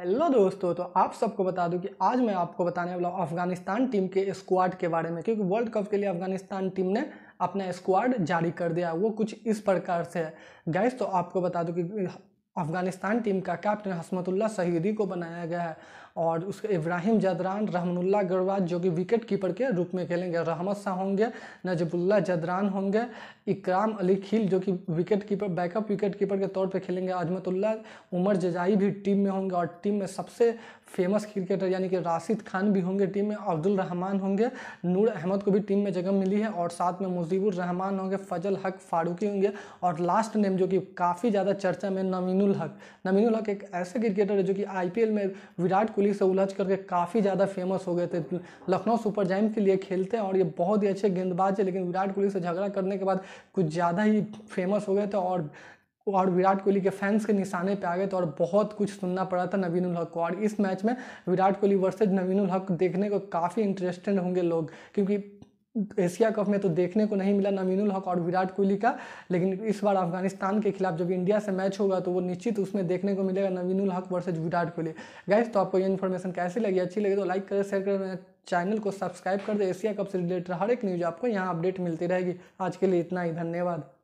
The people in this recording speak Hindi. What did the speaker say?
हेलो दोस्तों तो आप सबको बता दूं कि आज मैं आपको बताने वाला हूँ अफगानिस्तान टीम के स्क्वाड के बारे में क्योंकि वर्ल्ड कप के लिए अफगानिस्तान टीम ने अपना स्क्वाड जारी कर दिया वो कुछ इस प्रकार से है गैस तो आपको बता दूं कि अफगानिस्तान टीम का कैप्टन हसमतुल्ला सहीदी को बनाया गया है और उसके इब्राहिम जदरान रहमनुल्ला गरवाज जो कि विकेट कीपर के रूप में खेलेंगे रहमत शाह होंगे नजबुल्ला जदरान होंगे इकराम अली खिल जो कि wicketkeeper backup wicketkeeper के तौर पे खेलेंगे अजमतुल्ला उमर जजाई भी टीम में होंगे और टीम में सबसे फेमस क्रिकेटर यानी कि राशिद खान भी होंगे टीम में अब्दुल रहमान होंगे नूर अहमद को भी टीम में जगह मिली है और साथ में मुजीबुर रहमान होंगे फजल हक फारूकी होंगे और लास्ट नेम जो कि काफ़ी ज़्यादा चर्चा में नवीन नमीनुल हक नमीनुल हक एक ऐसे क्रिकेटर है जो कि आईपीएल में विराट कोहली से उलझ करके काफ़ी ज़्यादा फेमस हो गए थे लखनऊ सुपर जैम के लिए खेलते हैं और ये बहुत ही अच्छे गेंदबाज है लेकिन विराट कोहली से झगड़ा करने के बाद कुछ ज़्यादा ही फेमस हो गए थे और और विराट कोहली के फैंस के निशाने पे आ गए तो और बहुत कुछ सुनना पड़ा था नवीनुल हक को और इस मैच में विराट कोहली वर्सेज नवीनुल हक देखने को काफ़ी इंटरेस्टेड होंगे लोग क्योंकि एशिया कप में तो देखने को नहीं मिला नमीनुल हक और विराट कोहली का लेकिन इस बार अफगानिस्तान के खिलाफ जब इंडिया से मैच होगा तो वो निश्चित उसमें देखने को मिलेगा नमीनुल हक वर्सेज विराट कोहली गैस तो आपको ये इन्फॉर्मेशन कैसी लगी अच्छी लगी तो लाइक करें शेयर करें चैनल को सब्सक्राइब कर दे एशिया कप से रिलेटेड हर एक न्यूज आपको यहाँ अपडेट मिलती रहेगी आज के लिए इतना ही धन्यवाद